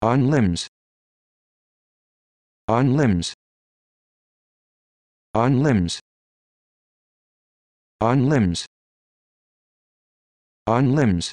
on limbs on limbs on limbs on limbs on limbs